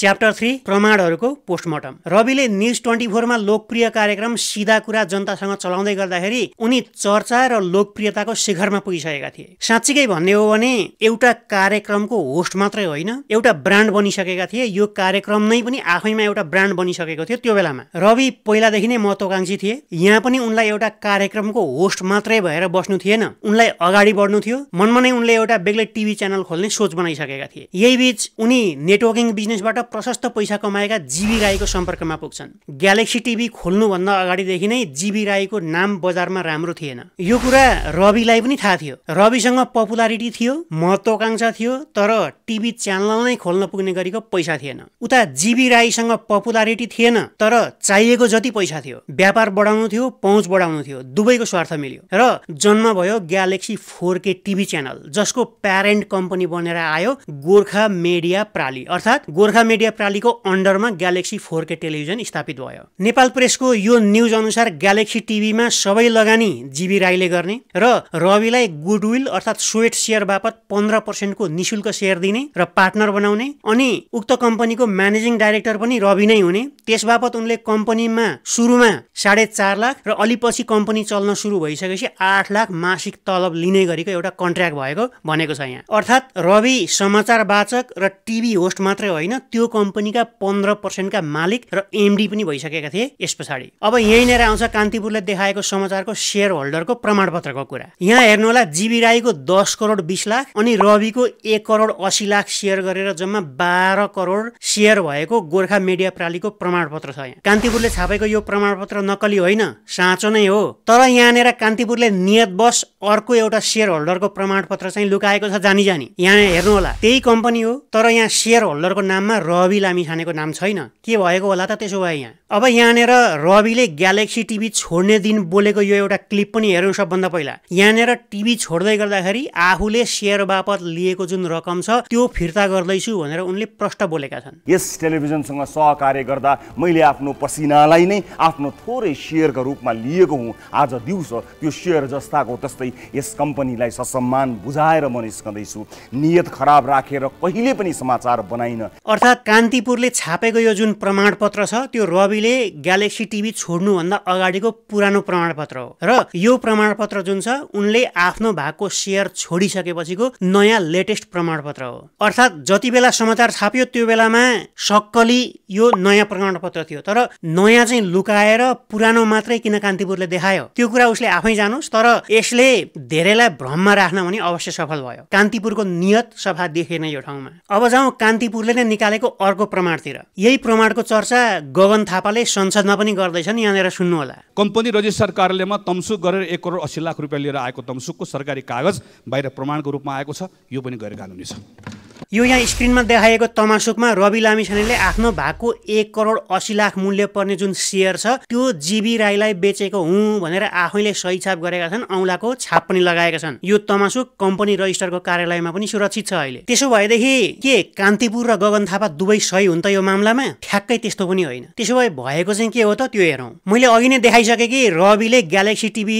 chapter three प्रमाणहरूको postmortem रविले news twenty फोरमा लोकप्रिय कार्यक्रम सिधा कुरा जनतासँग चलाउँदै गर्दाखेरि उनी चर्चा र लोकप्रियताको शिखरमा पुगिसकेका थिए साँच्चीकै भन्ने हो भने एउटा कार्यक्रमको होस्ट मात्रै होइन एउटा ब्रान्ड बनिसकेका थिए यो कार्यक्रम नै पनि आफैमा एउटा ब्रान्ड बनिसकेको थियो त्यो बेलामा रवि पहिलादेखि नै महत्वाकांक्षी थिए यहाँ पनि उनलाई एउटा कार्यक्रमको होस्ट मात्रै भएर बस्नु थिएन उनलाई अगाडि बढ्नु थियो मनमा नै उनले एउटा बेग्लै टिभी च्यानल खोल्ने सोच बनाइसकेका थिए यही बीच उनी नेटवर्किङ बिजनेसबाट प्रशस्त पैसा कमाएका जीवी राईको सम्पर्कमा पुग्छन् ग्यालेक्सी टिभी खोल्नुभन्दा अगाडिदेखि नै जीवी राईको नाम बजारमा राम्रो थिएन यो कुरा रविलाई पनि थाहा थियो रविसँग पपुलारिटी थियो महत्वाकांक्षा थियो तर टिभी च्यानल नै खोल्न पुग्ने गरेको पैसा थिएन उता जीवी राईसँग पपुलारिटी थिएन तर चाहिएको जति पैसा थियो व्यापार बढाउनु थियो पहुँच बढाउनु थियो दुवैको स्वार्थ मिल्यो र जन्म भयो galaxy four K TV channel जसको प्यारेन्ट कम्पनी बनेर आयो गोर्खा मेडिया प्राली अर्थात् गोर्खा मेडिया मिडिया प्रालीको अन्डरमा ग्यालेक्सी फोर के टेलिभिजन स्थापित भयो नेपाल प्रेसको यो न्युज अनुसार ग्यालेक्सी टिभीमा सबै लगानी जीबी राईले गर्ने र रविलाई गुडविल अर्थात् स्वेट सेयर बापत पन्ध्र पर्सेन्टको निशुल्क सेयर दिने र पार्टनर बनाउने अनि उक्त कम्पनीको म्यानेजिङ डाइरेक्टर पनि रवि नै हुने त्यस बापत उनले कम्पनीमा सुरुमा साढे चार लाख र अलि कम्पनी चल्न सुरु भइसकेपछि आठ लाख मासिक तलब लिने गरेको एउटा कन्ट्र्याक्ट भएको भनेको छ यहाँ अर्थात् रवि समाचार वाचक र टिभी होस्ट मात्रै होइन त्यो कम्पनीका पन्ध्र पर्सेन्टका मालिक र एमडी पनि भइसकेका थिए यस पछाडि अब यहीँनिर आउँछ कान्तिपुरले देखाएको समाचारको सेयर होल्डरको प्रमाणपत्रको कुरा यहाँ हेर्नु होला जीवी राईको दस करोड बिस लाख अनि रविको एक करोड असी लाख सेयर गरेर जम्मा बाह्र करोड सेयर भएको गोर्खा मिडिया प्रालीको प्रमाणपत्र छ यहाँ कान्तिपुरले छापेको यो प्रमाणपत्र नक्कली होइन साँचो नै हो तर यहाँनिर कान्तिपुरले नियतवश अर्को एउटा सेयर होल्डरको प्रमाणपत्र चाहिँ लुकाएको छ जानी जानी यहाँ होला त्यही कम्पनी हो तर यहाँ सेयर होल्डरको नाममा रवि लामिछानेको नाम छैन के भएको होला त त्यसो भए यहाँ अब यहाँनिर रविले ग्यालेक्सी टिभी छोड्ने दिन बोलेको यो एउटा क्लिप पनि हेरौँ सबभन्दा पहिला यहाँनिर टिभी छोड्दै गर्दाखेरि आफूले सेयर बापत लिएको जुन रकम छ त्यो फिर्ता गर्दैछु भनेर उनले प्रष्ट बोलेका छन् यस टेलिभिजनसँग सहकार्य गर्दा मैले आफ्नो पसिनालाई नै आफ्नो थोरै सेयरको रूपमा लिएको हुँ आज दिउँसो त्यो सेयर जस्ताको त्यस्तै यस कम्पनीलाई ससम्मान बुझाएर म निस्कँदैछु नियत खराब राखेर कहिले पनि समाचार बनाइन अर्थात् कान्तिपुरले छापेको यो जुन प्रमाणपत्र छ त्यो रविले ग्यालेक्सी टिभी छोड्नुभन्दा अगाडिको पुरानो प्रमाणपत्र हो र यो प्रमाणपत्र जुन छ उनले आफ्नो भागको सेयर छोडिसकेपछिको नयाँ लेटेस्ट प्रमाणपत्र हो अर्थात् जति बेला समाचार छाप्यो त्यो बेलामा सक्कली यो नयाँ प्रमाणपत्र थियो तर नयाँ चाहिँ लुकाएर पुरानो मात्रै किन कान्तिपुरले देखायो त्यो कुरा उसले आफै जानुस् तर यसले धेरैलाई भ्रममा राख्न भने अवश्य सफल भयो कान्तिपुरको नियत सफा देखेन यो ठाउँमा अब जाउँ कान्तिपुरले नै निकालेको अर्को प्रमाणतिर यही प्रमाणको चर्चा गगन थापाले संसदमा पनि गर्दैछन् यहाँनिर सुन्नुहोला कम्पनी रजिस्टर कार्यालयमा तम्सु गरेर एक करोड अस्सी लाख रुपियाँ लिएर आएको तम्सुकको सरकारी कागज बाहिर प्रमाणको रूपमा आएको छ यो पनि गैर कानुनी छ यो यहाँ स्क्रिनमा देखाएको तमासुकमा रवि लामिछानेले आफ्नो भागको एक करोड असी लाख मूल्य पर्ने जुन सेयर छ त्यो जीवी राईलाई बेचेको हुँ भनेर आफैले सही छाप गरेका छन् औँलाको छाप पनि लगाएका छन् यो तमासुक कम्पनी रजिस्टरको कार्यालयमा पनि सुरक्षित छ अहिले त्यसो भएदेखि के कान्तिपुर र गगन थापा दुवै सही हुन् त यो मामलामा ठ्याक्कै त्यस्तो पनि होइन त्यसो भए भएको चाहिँ के हो त त्यो हेरौँ मैले अघि नै देखाइसकेँ कि रविले ग्यालेक्सी टिभी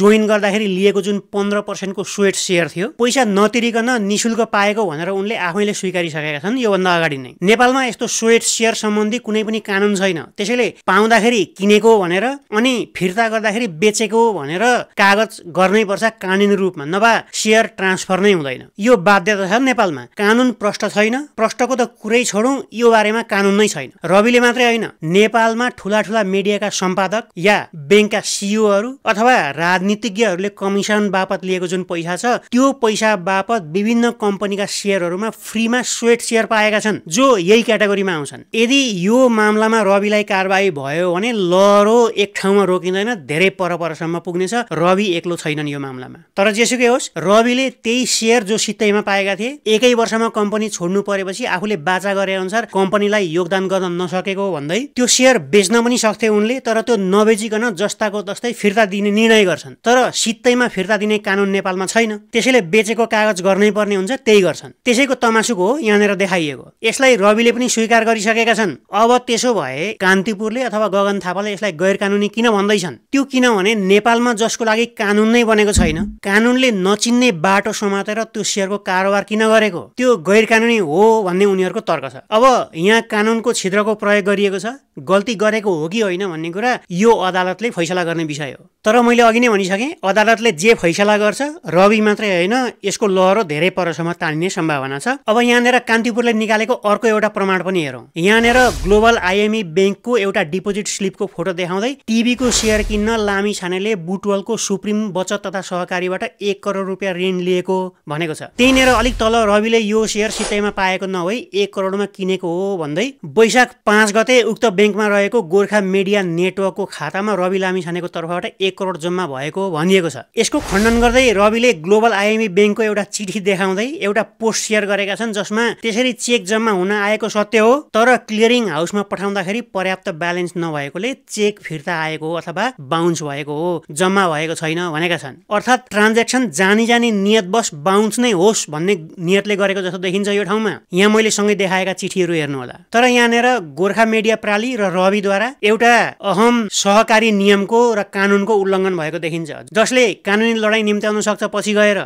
जोइन गर्दाखेरि लिएको जुन पन्ध्र पर्सेन्टको स्वेट सेयर थियो पैसा नतिरिकन निशुल्क पाएको भनेर उनले आफैले स्वीकारिसकेका छन् योभन्दा अगाडि नै नेपालमा यस्तो स्वेट सेयर सम्बन्धी कुनै पनि कानुन छैन त्यसैले पाउँदाखेरि किनेको भनेर अनि फिर्ता गर्दाखेरि बेचेको भनेर कागज गर्नै पर्छ कानुन रूपमा नभए सेयर ट्रान्सफर नै हुँदैन यो बाध्यता छ नेपालमा कानुन प्रष्ट छैन प्रष्टको त कुरै छोडौँ यो बारेमा कानुन नै छैन रविले मात्रै होइन नेपालमा ठुला ठुला मिडियाका सम्पादक या ब्याङ्कका सिओहरू अथवा राजनीतिज्ञहरूले कमिसन बापत लिएको जुन पैसा छ त्यो पैसा बापत विभिन्न कम्पनीका सेयरहरूमा फ्रीमा स्वेट सेयर पाएका छन् जो यही क्याटेगोरीमा आउँछन् यदि यो मामलामा रविलाई कारवाही भयो भने लहरो एक ठाउँमा रोकिँदैन धेरै परपरसम्म पुग्नेछ रवि एक्लो छैनन् यो मामलामा तर जेसुकै होस् रविले त्यही सेयर जो सित्तैमा पाएका थिए एकै वर्षमा कम्पनी छोड्नु परेपछि आफूले बाचा गरे अनुसार कम्पनीलाई योगदान गर्न नसकेको भन्दै त्यो सेयर बेच्न पनि सक्थे उनले तर त्यो नबेचिकन जस्ताको तस्तै फिर्ता दिने निर्णय गर्छन् तर सित्तैमा फिर्ता दिने कानुन नेपालमा छैन त्यसैले बेचेको कागज गर्नै पर्ने हुन्छ त्यही गर्छन् त्यसैको तमासुको हो यहाँनिर देखाइएको यसलाई रविले पनि स्वीकार गरिसकेका छन् अब त्यसो भए कान्तिपुरले अथवा गगन थापाले यसलाई गैर कानुनी किन भन्दैछन् त्यो किनभने नेपालमा जसको लागि कानुन नै बनेको छैन कानुनले नचिन्ने बाटो समातेर त्यो सेयरको कारोबार किन गरेको त्यो गैर कानुनी हो भन्ने उनीहरूको तर्क छ अब यहाँ कानुनको छिद्रको प्रयोग गरिएको छ गल्ती गरेको हो कि होइन भन्ने कुरा यो अदालतले फैसला गर्ने विषय हो तर मैले अघि नै भनिसकेँ अदालतले जे फैसला गर्छ रवि मात्रै होइन यसको लहरो धेरै परसम्म तानिने सम्भावना छ अब यहाँनिर कान्तिपुरले निकालेको अर्को एउटा प्रमाण पनि हेरौँ यहाँनिर ग्लोबल आइएमई ब्याङ्कको एउटा डिपोजिट स्लिपको फोटो देखाउँदै टिभीको सेयर किन्न लामी छानेले बुटवलको सुप्रिम बचत तथा सहकारीबाट एक करोड रुपियाँ ऋण लिएको भनेको छ त्यहीँनिर अलिक तल रविले यो सेयर सितैमा पाएको नभई एक करोडमा किनेको हो भन्दै वैशाख पाँच गते उक्त ब्याङ्कमा रहेको गोर्खा मिडिया नेटवर्कको खातामा रवि लामी छानेको तर्फबाट एक करोड जम्मा भएको भनिएको छ यसको खण्डन गर्दै रविले ग्लोबल आइएमई ब्याङ्कको एउटा चिठी देखाउँदै एउटा पोस्ट सेयर गरेका छन् जसमा त्यसरी चेक जम्मा हुन आएको सत्य हो तर क्लियरिङ हाउसमा पठाउँदाखेरि पर्याप्त ब्यालेन्स नभएकोले चेक फिर्ता आएको हो अथवा बााउन्स भएको हो जम्मा भएको छैन भनेका छन् अर्थात् ट्रान्जेक्सन जानी जानी नियतवश बााउन्स नै होस् भन्ने नियतले गरेको जस्तो देखिन्छ यो ठाउँमा यहाँ मैले सँगै देखाएका चिठीहरू हेर्नु होला तर यहाँनिर गोर्खा मिडिया प्राली र रविद्वारा एउटा अहम सहकारी नियमको र कानुनको उल्लङ्घन भएको देखिन्छ जसले कानुनी लडाइँ निम्त्याउन सक्छ पछि गएर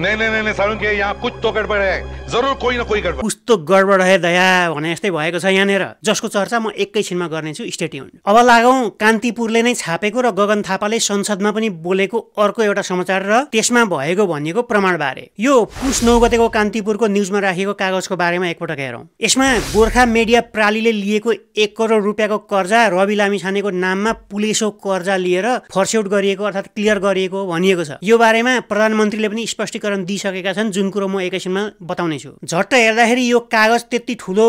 नहीं नहीं नहीं सारुण के यहाँ कुछ तो गड़बड़ है जरूर कोई ना कोई गड़बड़ कस्तो गडबड रहे दया भने यस्तै भएको छ यहाँनिर जसको चर्चा म एकैछिनमा गर्नेछु स्टेट्युन अब लागौँ कान्तिपुरले नै छापेको र गगन थापाले संसदमा पनि बोलेको अर्को एउटा समाचार र त्यसमा भएको भनिएको बारे यो पुस नौ गतेको कान्तिपुरको न्युजमा राखिएको कागजको बारेमा एकपटक हेरौँ यसमा गोर्खा मिडिया प्रालीले लिएको एक करोड रुपियाँको कर्जा रवि लामी छानेको नाममा पुलिसको कर्जा लिएर फर्स्यौट गरिएको अर्थात् क्लियर गरिएको भनिएको छ यो बारेमा प्रधानमन्त्रीले पनि स्पष्टीकरण दिइसकेका छन् जुन कुरो म एकैछिनमा बताउने छु झट्ट हेर्दाखेरि यो कागज त्यति ठुलो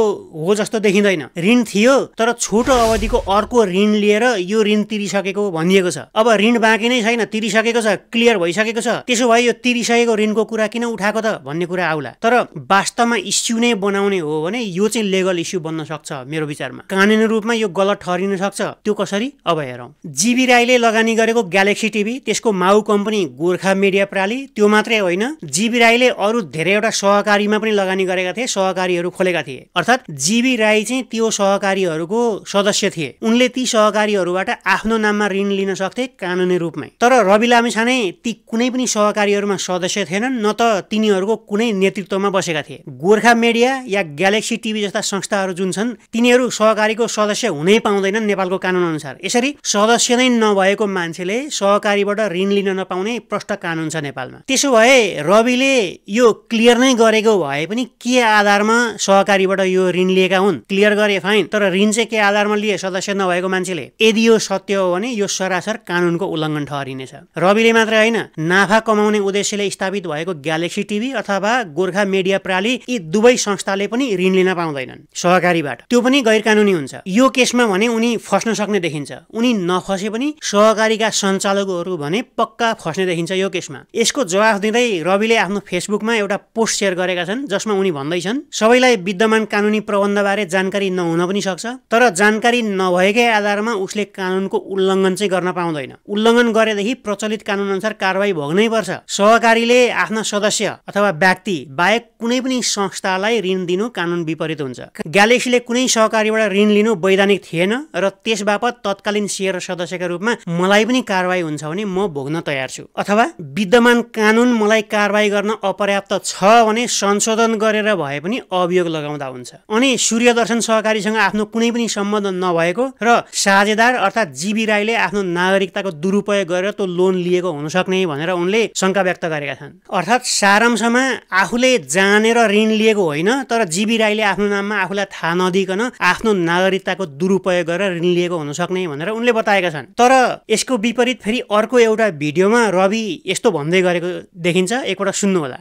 हो जस्तो देखिँदैन ऋण थियो तर छोटो अवधिको अर्को ऋण लिएर यो ऋण तिरिसकेको भनिएको छ अब ऋण बाँकी नै छैन तिरिसकेको छ क्लियर भइसकेको छ त्यसो भए यो तिरिसकेको ऋणको कुरा किन उठाएको त भन्ने कुरा आउला तर वास्तवमा इस्यु नै बनाउने हो भने यो चाहिँ लेगल इस्यु बन्न सक्छ मेरो विचारमा कानुन रूपमा यो गलत ठहरिन सक्छ त्यो कसरी अब हेरौँ जीबी राईले लगानी गरेको ग्यालेक्सी टिभी त्यसको माउ कम्पनी गोर्खा मिडिया प्राली त्यो मात्रै होइन जीबी राईले अरू धेरैवटा सहकारीमा पनि लगानी गरेका थिए सहकारी सहकारीहरू खोलेका थिए अर्थात् जीवी राई चाहिँ त्यो सहकारीहरूको सदस्य थिए उनले ती सहकारीहरूबाट आफ्नो नाममा ऋण लिन सक्थे कानुनी रूपमै तर रवि लामी छाने ती कुनै पनि सहकारीहरूमा सदस्य थिएनन् न त तिनीहरूको कुनै नेतृत्वमा बसेका थिए गोर्खा मिडिया या ग्यालेक्सी टिभी जस्ता संस्थाहरू जुन छन् तिनीहरू सहकारीको सदस्य हुनै पाउँदैनन् नेपालको कानुन अनुसार यसरी सदस्य नै नभएको मान्छेले सहकारीबाट ऋण लिन नपाउने प्रष्ट कानुन छ नेपालमा त्यसो भए रविले यो क्लियर नै गरेको भए पनि के आधार आधारमा सहकारीबाट यो ऋण लिएका हुन् क्लियर गरे फाइन तर ऋण चाहिँ के आधारमा लिए सदस्य नभएको मान्छेले यदि यो सत्य हो भने यो सरासर कानुनको उल्लङ्घन ठहरिनेछ रविले मात्रै होइन नाफा कमाउने उद्देश्यले स्थापित भएको ग्यालेक्सी टिभी अथवा गोर्खा मिडिया प्राली यी दुवै संस्थाले पनि ऋण लिन पाउँदैनन् सहकारीबाट त्यो पनि गैर कानुनी हुन्छ यो केसमा भने उनी फस्न सक्ने देखिन्छ उनी नफसे पनि सहकारीका सञ्चालकहरू भने पक्का फस्ने देखिन्छ यो केसमा यसको जवाफ दिँदै रविले आफ्नो फेसबुकमा एउटा पोस्ट सेयर गरेका छन् जसमा उनी भन्दैछन् सबैलाई विद्यमान कानुनी प्रबन्धबारे जानकारी नहुन पनि सक्छ तर जानकारी नभएकै आधारमा उसले कानुनको उल्लङ्घन चाहिँ गर्न पाउँदैन उल्लङ्घन गरेदेखि प्रचलित कानुन अनुसार कारवाही भोग्नै पर्छ सहकारीले आफ्ना सदस्य अथवा व्यक्ति बाहेक कुनै पनि संस्थालाई ऋण दिनु कानुन विपरीत हुन्छ ग्यालेक्सीले कुनै सहकारीबाट ऋण लिनु वैधानिक थिएन र त्यस बापत तत्कालीन सेयर सदस्यका रूपमा मलाई पनि कारवाही हुन्छ भने म भोग्न तयार छु अथवा विद्यमान कानुन मलाई कारवाही गर्न अपर्याप्त छ भने संशोधन गरेर भए पनि अभियोग लगाउँदा हुन्छ अनि सूर्य दर्शन सहकारीसँग आफ्नो कुनै पनि सम्बन्ध नभएको र साझेदार अर्थात् जीबी राईले आफ्नो नागरिकताको दुरुपयोग गरेर त्यो लोन लिएको हुनसक्ने भनेर उनले शङ्का व्यक्त गरेका छन् अर्थात् सारांशमा आफूले जानेर ऋण लिएको होइन तर जीबी राईले आफ्नो नाममा आफूलाई थाहा नदिकन आफ्नो नागरिकताको दुरुपयोग गरेर ऋण लिएको हुनसक्ने भनेर उनले बताएका छन् तर यसको विपरीत फेरि अर्को एउटा भिडियोमा रवि यस्तो भन्दै गरेको देखिन्छ एकपल्ट सुन्नुहोला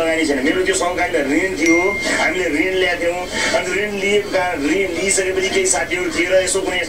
लगानी छैन मेरो त्यो सङ्घकालीन ऋण थियो हामीले ऋण ल्याएको थियौँ अन्त ऋण लिएको कारण ऋण लिइसकेपछि केही साथीहरू थिएर यसो कुनै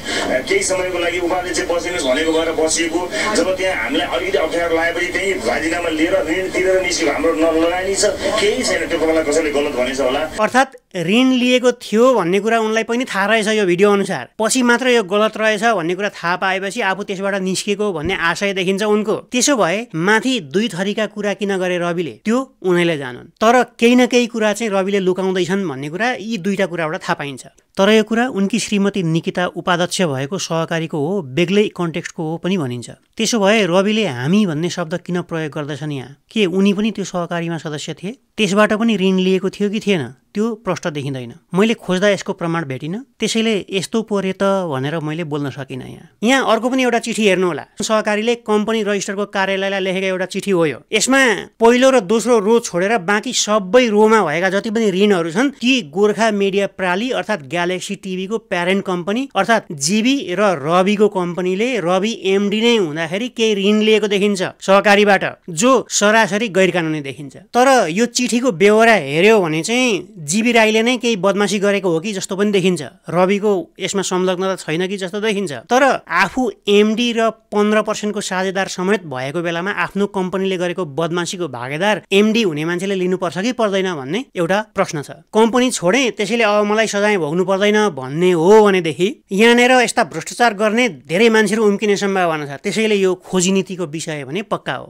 केही समयको लागि उहाँले चाहिँ बसिनुहोस् भनेको भएर बसिएको जब त्यहाँ हामीलाई अलिकति अप्ठ्यारो लगाएपछि त्यहीँ राजीनामा लिएर ऋण तिरेर निस्क्यो हाम्रो लगानी छ केही छैन त्यो तपाईँलाई कसैले गलत भनेछ होला अर्थात् ऋण लिएको थियो भन्ने कुरा उनलाई पनि थाहा रहेछ यो भिडियो अनुसार पछि मात्र यो गलत रहेछ भन्ने कुरा थाहा पाएपछि आफू त्यसबाट निस्केको भन्ने आशय देखिन्छ उनको त्यसो भए माथि दुई थरीका कुरा किन गरे रविले त्यो उनैलाई जानुहुन् तर केही न केही कुरा चाहिँ रविले लुकाउँदैछन् भन्ने कुरा यी दुईवटा कुराबाट थाहा पाइन्छ तर यो कुरा उनकी श्रीमती निकिता उपाध्यक्ष भएको सहकारीको हो बेग्लै कन्टेक्स्टको हो पनि भनिन्छ त्यसो भए रविले हामी भन्ने शब्द किन प्रयोग गर्दछन् यहाँ के उनी पनि त्यो सहकारीमा सदस्य थिए त्यसबाट पनि ऋण लिएको थियो कि थिएन त्यो प्रष्ट देखिँदैन मैले खोज्दा यसको प्रमाण भेटिनँ त्यसैले यस्तो पोरे त भनेर मैले बोल्न सकिनँ यहाँ यहाँ अर्को पनि एउटा चिठी हेर्नु होला सहकारीले कम्पनी रजिस्टरको कार्यालयलाई लेखेको एउटा चिठी हो यो यसमा पहिलो र दोस्रो रो छोडेर बाँकी सबै रोमा भएका जति पनि ऋणहरू छन् ती गोर्खा मिडिया प्राली अर्थात् ग्यालेक्सी टिभीको प्यारेन्ट कम्पनी अर्थात् जीवी र रविको कम्पनीले रवि एमडी नै हुँदाखेरि केही ऋण लिएको देखिन्छ सहकारीबाट जो सरासरी गैर कानुनी देखिन्छ तर यो चिठीको बेहोरा हेऱ्यो भने चाहिँ जीवी राईले नै केही बदमासी गरेको हो कि जस्तो पनि देखिन्छ रविको यसमा संलग्नता छैन कि जस्तो देखिन्छ तर आफू एमडी र पन्ध्र पर्सेन्टको साझेदार समेत भएको बेलामा आफ्नो कम्पनीले गरेको बदमासीको भागेदार एमडी हुने मान्छेले लिनुपर्छ कि पर्दैन भन्ने एउटा प्रश्न छ कम्पनी छोडेँ त्यसैले अब मलाई सजाय भोग्नु पर्दैन भन्ने हो भनेदेखि यहाँनिर यस्ता भ्रष्टाचार गर्ने धेरै मान्छेहरू उम्किने सम्भावना छ त्यसैले यो खोजी नीतिको विषय भने पक्का हो